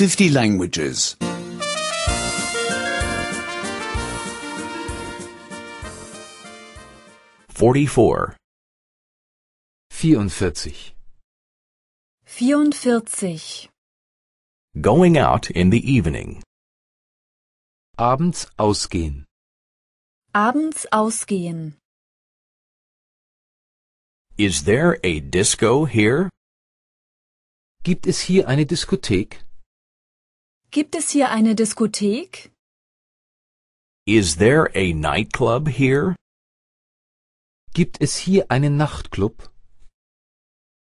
50 languages. 44. 44. Going out in the evening. Abends ausgehen. Abends ausgehen. Is there a disco here? Gibt es hier eine Diskothek? Gibt es hier eine Diskothek? Is there a nightclub here? Gibt es hier einen Nachtclub?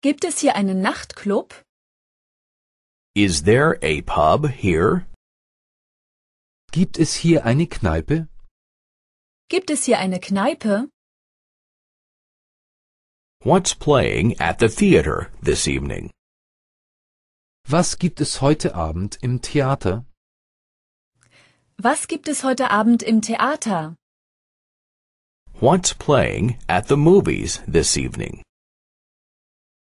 Gibt es hier einen Nachtclub? Is there a pub here? Gibt es hier eine Kneipe? Gibt es hier eine Kneipe? What's playing at the theater this evening? Was gibt es heute Abend im Theater? Was gibt es heute Abend im Theater? What's playing at the movies this evening?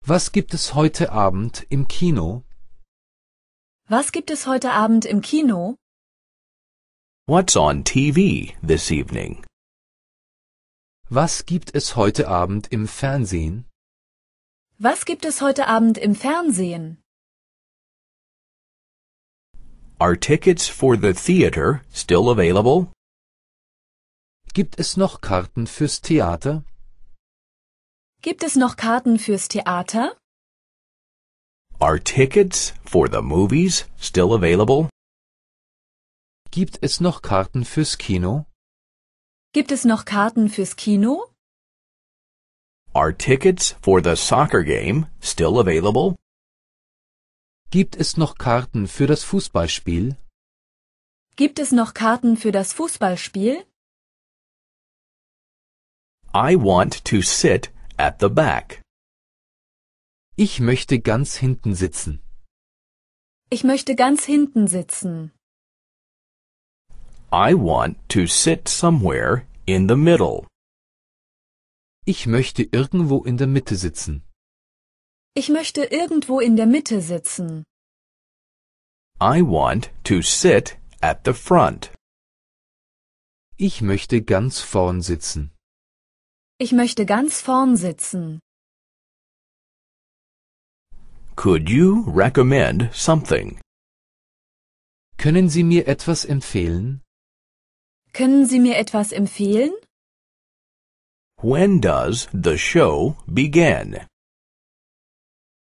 Was gibt es heute Abend im Kino? Was gibt es heute Abend im Kino? What's on TV this evening? Was gibt es heute Abend im Fernsehen? Was gibt es heute Abend im Fernsehen? Are tickets for the theater still available? Gibt es noch Karten fürs Theater? Gibt es noch Karten fürs Theater? Are tickets for the movies still available? Gibt es noch Karten fürs Kino? Gibt es noch Karten fürs Kino? Are tickets for the soccer game still available? Gibt es noch Karten für das Fußballspiel? Gibt es noch Karten für das Fußballspiel? I want to sit at the back. Ich möchte ganz hinten sitzen. Ich möchte ganz hinten sitzen. I want to sit somewhere in the middle. Ich möchte irgendwo in der Mitte sitzen. Ich möchte irgendwo in der Mitte sitzen. I want to sit at the front. Ich möchte ganz vorn sitzen. Ich möchte ganz vorn sitzen. Could you recommend something? Können Sie mir etwas empfehlen? Können Sie mir etwas empfehlen? When does the show begin?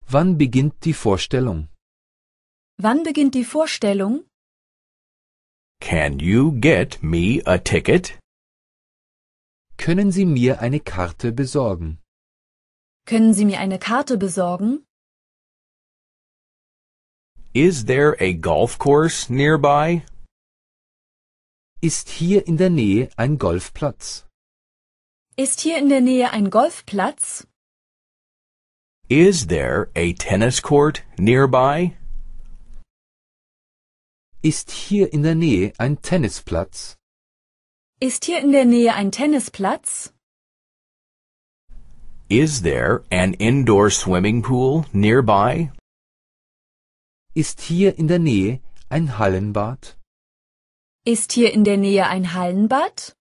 Wann beginnt die Vorstellung? Wann beginnt die Vorstellung? Can you get me a ticket? Können Sie mir eine Karte besorgen? Können Sie mir eine Karte besorgen? Is there a golf course nearby? Ist hier in der Nähe ein Golfplatz? Ist hier in der Nähe ein Golfplatz? Is there a tennis court nearby? Ist hier in der Nähe ein Tennisplatz? Ist hier in der Nähe ein Tennisplatz? Is there an indoor swimming pool nearby? Ist hier in der Nähe ein Hallenbad? Ist hier in der Nähe ein Hallenbad?